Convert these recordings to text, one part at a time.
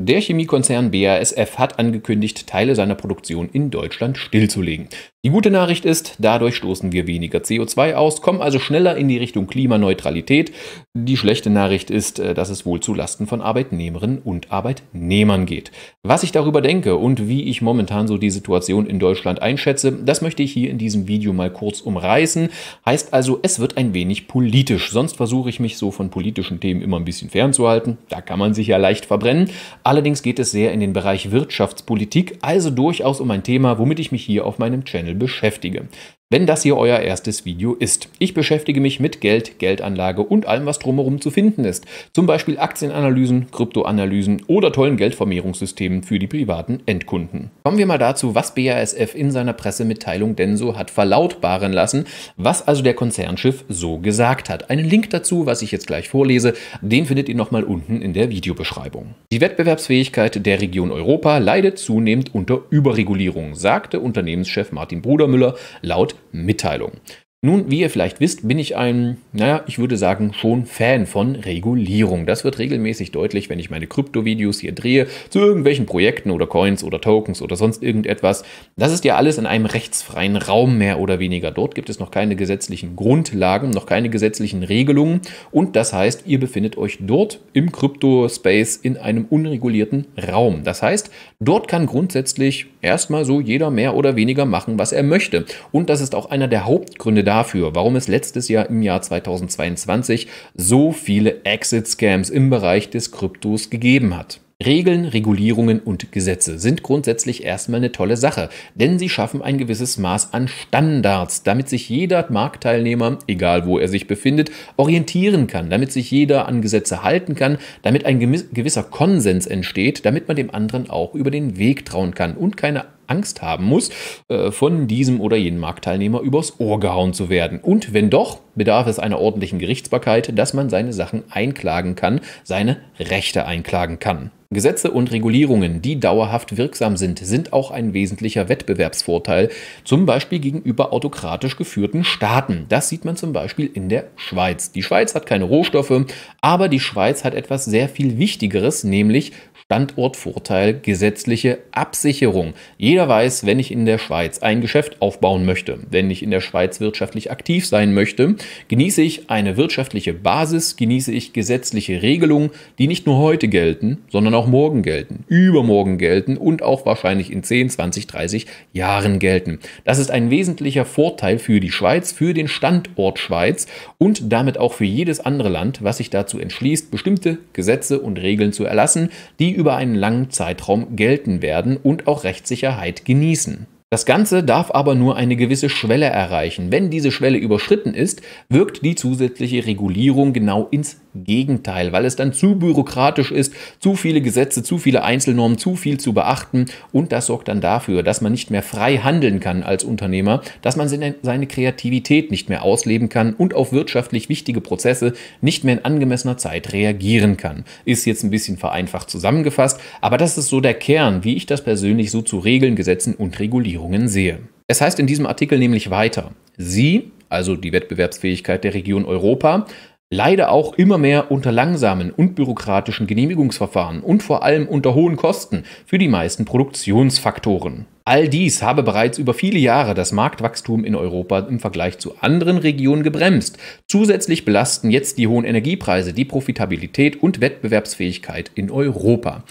Der Chemiekonzern BASF hat angekündigt, Teile seiner Produktion in Deutschland stillzulegen. Die gute Nachricht ist, dadurch stoßen wir weniger CO2 aus, kommen also schneller in die Richtung Klimaneutralität. Die schlechte Nachricht ist, äh, dass es wohl zu Lasten von Arbeitnehmerinnen und Arbeitnehmern geht. Was ich darüber denke und wie ich momentan so die Situation in Deutschland einschätze, das möchte ich hier in diesem Video mal kurz umreißen. Heißt also, es wird ein wenig politisch. Sonst versuche ich mich so von politischen Themen immer ein bisschen fernzuhalten. Da kann man sich ja leicht verbrennen. Allerdings geht es sehr in den Bereich Wirtschaftspolitik, also durchaus um ein Thema, womit ich mich hier auf meinem Channel Channel beschäftige wenn das hier euer erstes Video ist. Ich beschäftige mich mit Geld, Geldanlage und allem, was drumherum zu finden ist. Zum Beispiel Aktienanalysen, Kryptoanalysen oder tollen Geldvermehrungssystemen für die privaten Endkunden. Kommen wir mal dazu, was BASF in seiner Pressemitteilung denn so hat verlautbaren lassen, was also der Konzernschiff so gesagt hat. Einen Link dazu, was ich jetzt gleich vorlese, den findet ihr nochmal unten in der Videobeschreibung. Die Wettbewerbsfähigkeit der Region Europa leidet zunehmend unter Überregulierung, sagte Unternehmenschef Martin Brudermüller laut Mitteilung. Nun, wie ihr vielleicht wisst, bin ich ein, naja, ich würde sagen, schon Fan von Regulierung. Das wird regelmäßig deutlich, wenn ich meine Krypto-Videos hier drehe, zu irgendwelchen Projekten oder Coins oder Tokens oder sonst irgendetwas. Das ist ja alles in einem rechtsfreien Raum mehr oder weniger. Dort gibt es noch keine gesetzlichen Grundlagen, noch keine gesetzlichen Regelungen. Und das heißt, ihr befindet euch dort im Krypto-Space in einem unregulierten Raum. Das heißt, dort kann grundsätzlich erstmal so jeder mehr oder weniger machen, was er möchte. Und das ist auch einer der Hauptgründe, dafür, warum es letztes Jahr im Jahr 2022 so viele Exit-Scams im Bereich des Kryptos gegeben hat. Regeln, Regulierungen und Gesetze sind grundsätzlich erstmal eine tolle Sache, denn sie schaffen ein gewisses Maß an Standards, damit sich jeder Marktteilnehmer, egal wo er sich befindet, orientieren kann, damit sich jeder an Gesetze halten kann, damit ein gewisser Konsens entsteht, damit man dem anderen auch über den Weg trauen kann und keine Angst haben muss, äh, von diesem oder jenem Marktteilnehmer übers Ohr gehauen zu werden. Und wenn doch, bedarf es einer ordentlichen Gerichtsbarkeit, dass man seine Sachen einklagen kann, seine Rechte einklagen kann. Gesetze und Regulierungen, die dauerhaft wirksam sind, sind auch ein wesentlicher Wettbewerbsvorteil, zum Beispiel gegenüber autokratisch geführten Staaten. Das sieht man zum Beispiel in der Schweiz. Die Schweiz hat keine Rohstoffe, aber die Schweiz hat etwas sehr viel Wichtigeres, nämlich Standortvorteil gesetzliche Absicherung. Jeder weiß, wenn ich in der Schweiz ein Geschäft aufbauen möchte, wenn ich in der Schweiz wirtschaftlich aktiv sein möchte, genieße ich eine wirtschaftliche Basis, genieße ich gesetzliche Regelungen, die nicht nur heute gelten, sondern auch morgen gelten, übermorgen gelten und auch wahrscheinlich in 10, 20, 30 Jahren gelten. Das ist ein wesentlicher Vorteil für die Schweiz, für den Standort Schweiz und damit auch für jedes andere Land, was sich dazu entschließt, bestimmte Gesetze und Regeln zu erlassen, die über einen langen Zeitraum gelten werden und auch Rechtssicherheit genießen. Das Ganze darf aber nur eine gewisse Schwelle erreichen. Wenn diese Schwelle überschritten ist, wirkt die zusätzliche Regulierung genau ins Gegenteil, weil es dann zu bürokratisch ist, zu viele Gesetze, zu viele Einzelnormen, zu viel zu beachten und das sorgt dann dafür, dass man nicht mehr frei handeln kann als Unternehmer, dass man seine Kreativität nicht mehr ausleben kann und auf wirtschaftlich wichtige Prozesse nicht mehr in angemessener Zeit reagieren kann. Ist jetzt ein bisschen vereinfacht zusammengefasst, aber das ist so der Kern, wie ich das persönlich so zu Regeln, Gesetzen und Regulierung Regierungen sehe. Es heißt in diesem Artikel nämlich weiter, sie, also die Wettbewerbsfähigkeit der Region Europa, leider auch immer mehr unter langsamen und bürokratischen Genehmigungsverfahren und vor allem unter hohen Kosten für die meisten Produktionsfaktoren. All dies habe bereits über viele Jahre das Marktwachstum in Europa im Vergleich zu anderen Regionen gebremst. Zusätzlich belasten jetzt die hohen Energiepreise die Profitabilität und Wettbewerbsfähigkeit in Europa.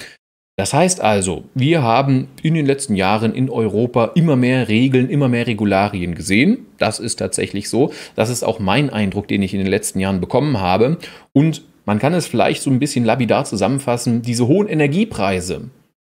Das heißt also, wir haben in den letzten Jahren in Europa immer mehr Regeln, immer mehr Regularien gesehen. Das ist tatsächlich so. Das ist auch mein Eindruck, den ich in den letzten Jahren bekommen habe. Und man kann es vielleicht so ein bisschen labidar zusammenfassen, diese hohen Energiepreise.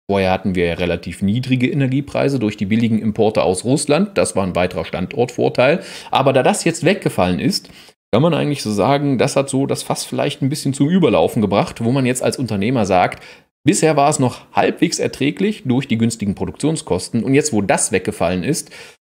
Vorher hatten wir ja relativ niedrige Energiepreise durch die billigen Importe aus Russland. Das war ein weiterer Standortvorteil. Aber da das jetzt weggefallen ist, kann man eigentlich so sagen, das hat so das Fass vielleicht ein bisschen zum Überlaufen gebracht, wo man jetzt als Unternehmer sagt, bisher war es noch halbwegs erträglich durch die günstigen Produktionskosten und jetzt, wo das weggefallen ist,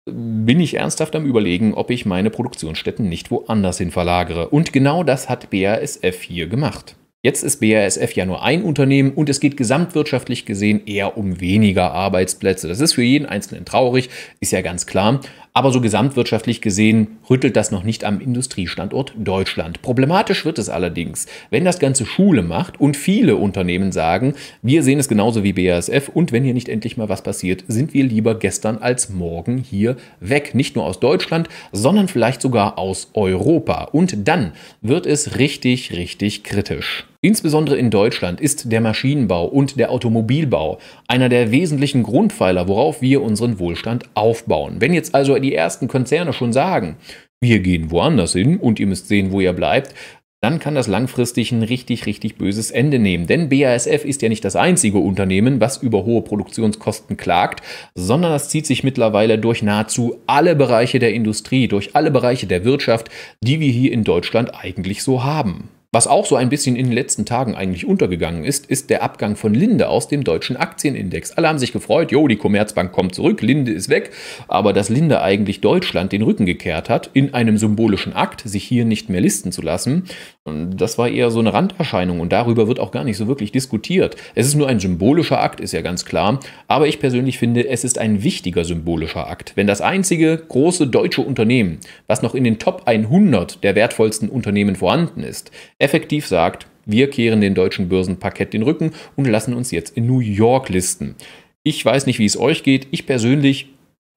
bin ich ernsthaft am Überlegen, ob ich meine Produktionsstätten nicht woanders hin verlagere. Und genau das hat BASF hier gemacht. Jetzt ist BASF ja nur ein Unternehmen und es geht gesamtwirtschaftlich gesehen eher um weniger Arbeitsplätze. Das ist für jeden Einzelnen traurig, ist ja ganz klar. Aber so gesamtwirtschaftlich gesehen rüttelt das noch nicht am Industriestandort Deutschland. Problematisch wird es allerdings, wenn das Ganze Schule macht und viele Unternehmen sagen, wir sehen es genauso wie BASF und wenn hier nicht endlich mal was passiert, sind wir lieber gestern als morgen hier weg. Nicht nur aus Deutschland, sondern vielleicht sogar aus Europa. Und dann wird es richtig, richtig kritisch. Insbesondere in Deutschland ist der Maschinenbau und der Automobilbau einer der wesentlichen Grundpfeiler, worauf wir unseren Wohlstand aufbauen. Wenn jetzt also die ersten Konzerne schon sagen, wir gehen woanders hin und ihr müsst sehen, wo ihr bleibt, dann kann das langfristig ein richtig, richtig böses Ende nehmen. Denn BASF ist ja nicht das einzige Unternehmen, was über hohe Produktionskosten klagt, sondern das zieht sich mittlerweile durch nahezu alle Bereiche der Industrie, durch alle Bereiche der Wirtschaft, die wir hier in Deutschland eigentlich so haben. Was auch so ein bisschen in den letzten Tagen eigentlich untergegangen ist, ist der Abgang von Linde aus dem deutschen Aktienindex. Alle haben sich gefreut, jo, die Commerzbank kommt zurück, Linde ist weg, aber dass Linde eigentlich Deutschland den Rücken gekehrt hat, in einem symbolischen Akt, sich hier nicht mehr listen zu lassen, das war eher so eine Randerscheinung und darüber wird auch gar nicht so wirklich diskutiert. Es ist nur ein symbolischer Akt, ist ja ganz klar, aber ich persönlich finde, es ist ein wichtiger symbolischer Akt. Wenn das einzige große deutsche Unternehmen, was noch in den Top 100 der wertvollsten Unternehmen vorhanden ist, effektiv sagt, wir kehren den deutschen Börsenparkett den Rücken und lassen uns jetzt in New York listen. Ich weiß nicht, wie es euch geht. Ich persönlich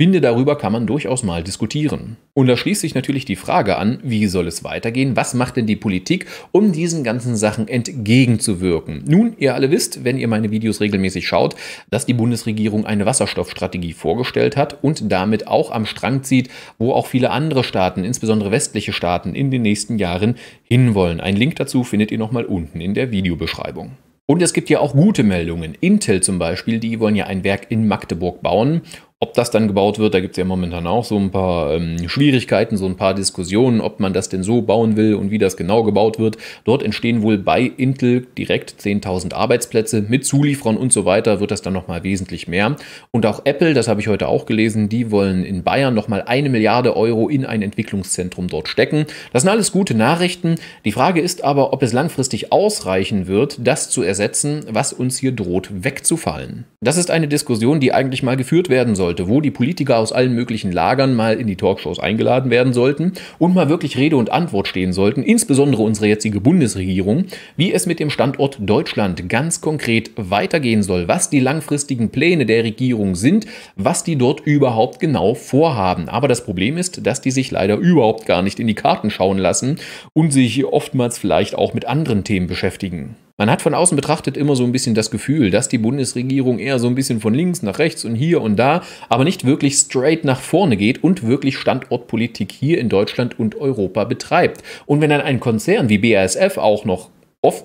finde, darüber kann man durchaus mal diskutieren. Und da schließt sich natürlich die Frage an, wie soll es weitergehen? Was macht denn die Politik, um diesen ganzen Sachen entgegenzuwirken? Nun, ihr alle wisst, wenn ihr meine Videos regelmäßig schaut, dass die Bundesregierung eine Wasserstoffstrategie vorgestellt hat und damit auch am Strang zieht, wo auch viele andere Staaten, insbesondere westliche Staaten, in den nächsten Jahren hinwollen. Ein Link dazu findet ihr nochmal unten in der Videobeschreibung. Und es gibt ja auch gute Meldungen. Intel zum Beispiel, die wollen ja ein Werk in Magdeburg bauen ob das dann gebaut wird, da gibt es ja momentan auch so ein paar ähm, Schwierigkeiten, so ein paar Diskussionen, ob man das denn so bauen will und wie das genau gebaut wird. Dort entstehen wohl bei Intel direkt 10.000 Arbeitsplätze. Mit Zulieferern und so weiter wird das dann nochmal wesentlich mehr. Und auch Apple, das habe ich heute auch gelesen, die wollen in Bayern nochmal eine Milliarde Euro in ein Entwicklungszentrum dort stecken. Das sind alles gute Nachrichten. Die Frage ist aber, ob es langfristig ausreichen wird, das zu ersetzen, was uns hier droht wegzufallen. Das ist eine Diskussion, die eigentlich mal geführt werden sollte sollte, wo die Politiker aus allen möglichen Lagern mal in die Talkshows eingeladen werden sollten und mal wirklich Rede und Antwort stehen sollten, insbesondere unsere jetzige Bundesregierung, wie es mit dem Standort Deutschland ganz konkret weitergehen soll, was die langfristigen Pläne der Regierung sind, was die dort überhaupt genau vorhaben. Aber das Problem ist, dass die sich leider überhaupt gar nicht in die Karten schauen lassen und sich oftmals vielleicht auch mit anderen Themen beschäftigen. Man hat von außen betrachtet immer so ein bisschen das Gefühl, dass die Bundesregierung eher so ein bisschen von links nach rechts und hier und da, aber nicht wirklich straight nach vorne geht und wirklich Standortpolitik hier in Deutschland und Europa betreibt. Und wenn dann ein Konzern wie BASF auch noch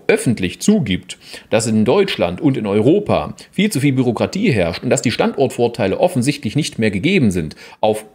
öffentlich zugibt, dass in Deutschland und in Europa viel zu viel Bürokratie herrscht und dass die Standortvorteile offensichtlich nicht mehr gegeben sind, auf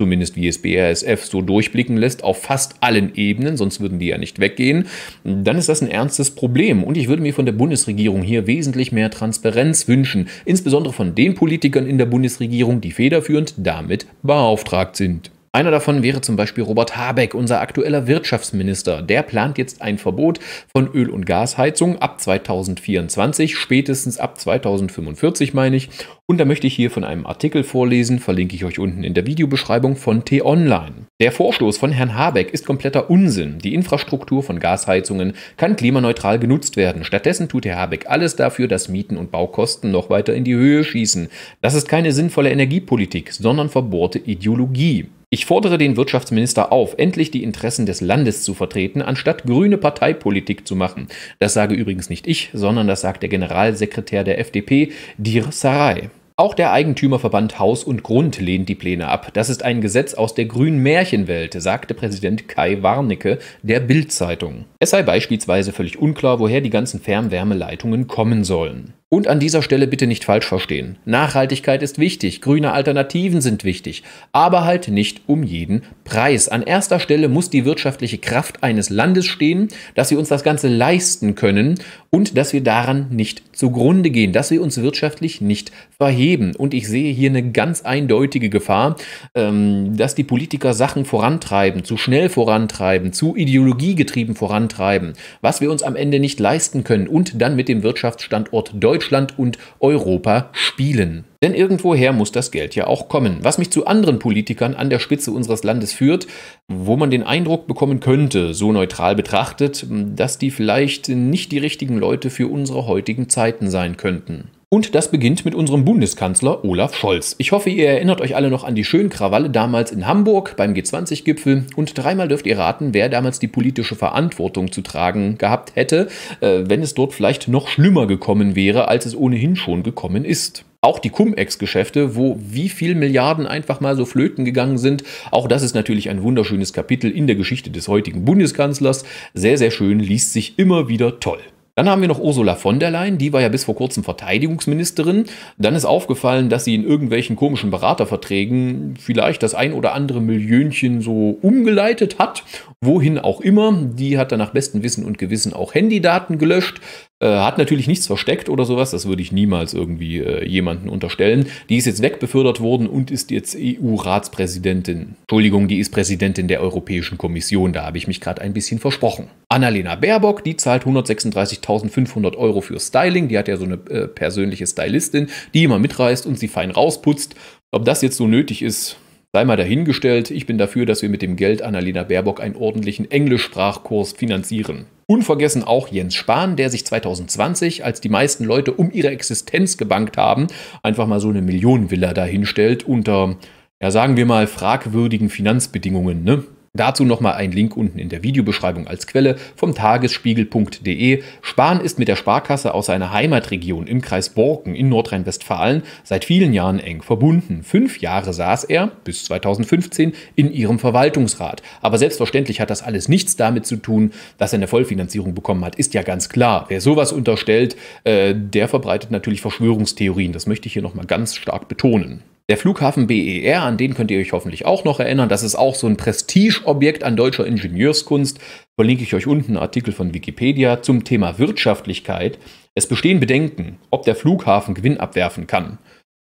zumindest wie es BASF so durchblicken lässt, auf fast allen Ebenen, sonst würden die ja nicht weggehen, dann ist das ein ernstes Problem. Und ich würde mir von der Bundesregierung hier wesentlich mehr Transparenz wünschen, insbesondere von den Politikern in der Bundesregierung, die federführend damit beauftragt sind. Einer davon wäre zum Beispiel Robert Habeck, unser aktueller Wirtschaftsminister. Der plant jetzt ein Verbot von Öl- und Gasheizung ab 2024, spätestens ab 2045 meine ich. Und da möchte ich hier von einem Artikel vorlesen, verlinke ich euch unten in der Videobeschreibung von T-Online. Der Vorstoß von Herrn Habeck ist kompletter Unsinn. Die Infrastruktur von Gasheizungen kann klimaneutral genutzt werden. Stattdessen tut Herr Habeck alles dafür, dass Mieten und Baukosten noch weiter in die Höhe schießen. Das ist keine sinnvolle Energiepolitik, sondern verbohrte Ideologie. Ich fordere den Wirtschaftsminister auf, endlich die Interessen des Landes zu vertreten, anstatt grüne Parteipolitik zu machen. Das sage übrigens nicht ich, sondern das sagt der Generalsekretär der FDP, Dir Sarai. Auch der Eigentümerverband Haus und Grund lehnt die Pläne ab. Das ist ein Gesetz aus der grünen Märchenwelt, sagte Präsident Kai Warnecke der Bild-Zeitung. Es sei beispielsweise völlig unklar, woher die ganzen Fernwärmeleitungen kommen sollen. Und an dieser Stelle bitte nicht falsch verstehen. Nachhaltigkeit ist wichtig, grüne Alternativen sind wichtig, aber halt nicht um jeden Preis. An erster Stelle muss die wirtschaftliche Kraft eines Landes stehen, dass wir uns das Ganze leisten können und dass wir daran nicht zugrunde gehen, dass wir uns wirtschaftlich nicht verheben. Und ich sehe hier eine ganz eindeutige Gefahr, ähm, dass die Politiker Sachen vorantreiben, zu schnell vorantreiben, zu ideologiegetrieben vorantreiben, was wir uns am Ende nicht leisten können und dann mit dem Wirtschaftsstandort Deutschland Deutschland und Europa spielen. Denn irgendwoher muss das Geld ja auch kommen. Was mich zu anderen Politikern an der Spitze unseres Landes führt, wo man den Eindruck bekommen könnte, so neutral betrachtet, dass die vielleicht nicht die richtigen Leute für unsere heutigen Zeiten sein könnten. Und das beginnt mit unserem Bundeskanzler Olaf Scholz. Ich hoffe, ihr erinnert euch alle noch an die schönen Krawalle damals in Hamburg beim G20-Gipfel. Und dreimal dürft ihr raten, wer damals die politische Verantwortung zu tragen gehabt hätte, äh, wenn es dort vielleicht noch schlimmer gekommen wäre, als es ohnehin schon gekommen ist. Auch die Cum-Ex-Geschäfte, wo wie viel Milliarden einfach mal so flöten gegangen sind. Auch das ist natürlich ein wunderschönes Kapitel in der Geschichte des heutigen Bundeskanzlers. Sehr, sehr schön, liest sich immer wieder toll. Dann haben wir noch Ursula von der Leyen, die war ja bis vor kurzem Verteidigungsministerin. Dann ist aufgefallen, dass sie in irgendwelchen komischen Beraterverträgen vielleicht das ein oder andere Millionchen so umgeleitet hat, wohin auch immer. Die hat dann nach bestem Wissen und Gewissen auch Handydaten gelöscht, äh, hat natürlich nichts versteckt oder sowas, das würde ich niemals irgendwie äh, jemanden unterstellen. Die ist jetzt wegbefördert worden und ist jetzt EU-Ratspräsidentin. Entschuldigung, die ist Präsidentin der Europäischen Kommission, da habe ich mich gerade ein bisschen versprochen. Annalena Baerbock, die zahlt 136 1500 Euro für Styling. Die hat ja so eine äh, persönliche Stylistin, die immer mitreißt und sie fein rausputzt. Ob das jetzt so nötig ist, sei mal dahingestellt. Ich bin dafür, dass wir mit dem Geld Annalena Baerbock einen ordentlichen Englischsprachkurs finanzieren. Unvergessen auch Jens Spahn, der sich 2020, als die meisten Leute um ihre Existenz gebankt haben, einfach mal so eine Millionenvilla dahinstellt unter, ja sagen wir mal, fragwürdigen Finanzbedingungen. Ne? Dazu nochmal ein Link unten in der Videobeschreibung als Quelle vom tagesspiegel.de. Spahn ist mit der Sparkasse aus seiner Heimatregion im Kreis Borken in Nordrhein-Westfalen seit vielen Jahren eng verbunden. Fünf Jahre saß er, bis 2015, in ihrem Verwaltungsrat. Aber selbstverständlich hat das alles nichts damit zu tun, dass er eine Vollfinanzierung bekommen hat, ist ja ganz klar. Wer sowas unterstellt, äh, der verbreitet natürlich Verschwörungstheorien. Das möchte ich hier nochmal ganz stark betonen. Der Flughafen BER, an den könnt ihr euch hoffentlich auch noch erinnern. Das ist auch so ein Prestigeobjekt an deutscher Ingenieurskunst. Verlinke ich euch unten einen Artikel von Wikipedia zum Thema Wirtschaftlichkeit. Es bestehen Bedenken, ob der Flughafen Gewinn abwerfen kann.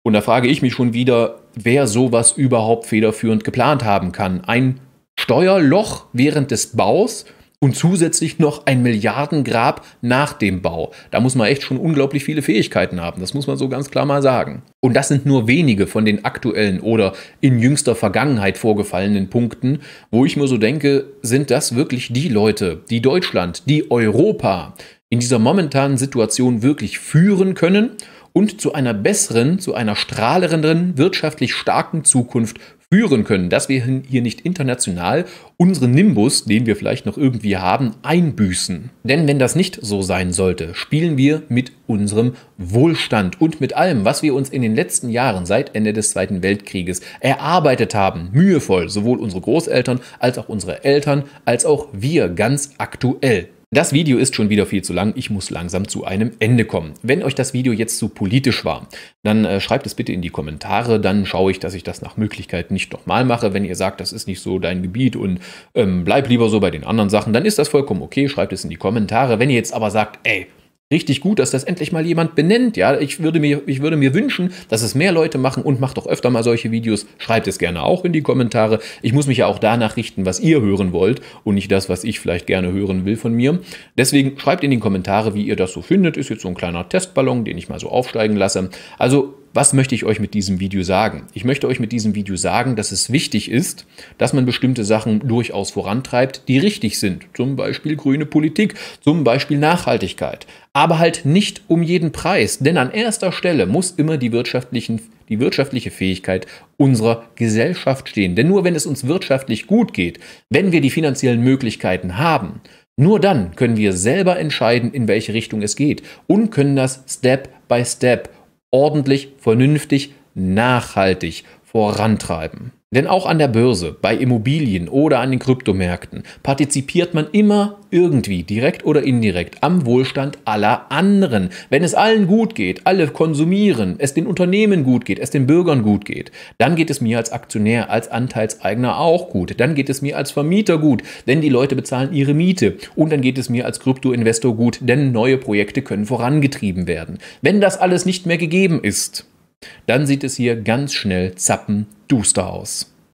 Und da frage ich mich schon wieder, wer sowas überhaupt federführend geplant haben kann. Ein Steuerloch während des Baus und zusätzlich noch ein Milliardengrab nach dem Bau. Da muss man echt schon unglaublich viele Fähigkeiten haben, das muss man so ganz klar mal sagen. Und das sind nur wenige von den aktuellen oder in jüngster Vergangenheit vorgefallenen Punkten, wo ich mir so denke, sind das wirklich die Leute, die Deutschland, die Europa in dieser momentanen Situation wirklich führen können und zu einer besseren, zu einer strahlenderen, wirtschaftlich starken Zukunft spüren können, dass wir hier nicht international unseren Nimbus, den wir vielleicht noch irgendwie haben, einbüßen. Denn wenn das nicht so sein sollte, spielen wir mit unserem Wohlstand und mit allem, was wir uns in den letzten Jahren seit Ende des Zweiten Weltkrieges erarbeitet haben, mühevoll, sowohl unsere Großeltern als auch unsere Eltern, als auch wir ganz aktuell. Das Video ist schon wieder viel zu lang. Ich muss langsam zu einem Ende kommen. Wenn euch das Video jetzt zu politisch war, dann äh, schreibt es bitte in die Kommentare. Dann schaue ich, dass ich das nach Möglichkeit nicht nochmal mache. Wenn ihr sagt, das ist nicht so dein Gebiet und ähm, bleib lieber so bei den anderen Sachen, dann ist das vollkommen okay. Schreibt es in die Kommentare. Wenn ihr jetzt aber sagt, ey, richtig gut, dass das endlich mal jemand benennt. Ja, ich würde mir, ich würde mir wünschen, dass es mehr Leute machen und macht doch öfter mal solche Videos. Schreibt es gerne auch in die Kommentare. Ich muss mich ja auch danach richten, was ihr hören wollt und nicht das, was ich vielleicht gerne hören will von mir. Deswegen schreibt in die Kommentare, wie ihr das so findet. Ist jetzt so ein kleiner Testballon, den ich mal so aufsteigen lasse. Also was möchte ich euch mit diesem Video sagen? Ich möchte euch mit diesem Video sagen, dass es wichtig ist, dass man bestimmte Sachen durchaus vorantreibt, die richtig sind. Zum Beispiel grüne Politik, zum Beispiel Nachhaltigkeit. Aber halt nicht um jeden Preis, denn an erster Stelle muss immer die, wirtschaftlichen, die wirtschaftliche Fähigkeit unserer Gesellschaft stehen. Denn nur wenn es uns wirtschaftlich gut geht, wenn wir die finanziellen Möglichkeiten haben, nur dann können wir selber entscheiden, in welche Richtung es geht und können das Step by Step ordentlich, vernünftig, nachhaltig vorantreiben. Denn auch an der Börse, bei Immobilien oder an den Kryptomärkten partizipiert man immer irgendwie, direkt oder indirekt, am Wohlstand aller anderen. Wenn es allen gut geht, alle konsumieren, es den Unternehmen gut geht, es den Bürgern gut geht, dann geht es mir als Aktionär, als Anteilseigner auch gut. Dann geht es mir als Vermieter gut, denn die Leute bezahlen ihre Miete. Und dann geht es mir als Kryptoinvestor gut, denn neue Projekte können vorangetrieben werden. Wenn das alles nicht mehr gegeben ist, dann sieht es hier ganz schnell zappenduster aus.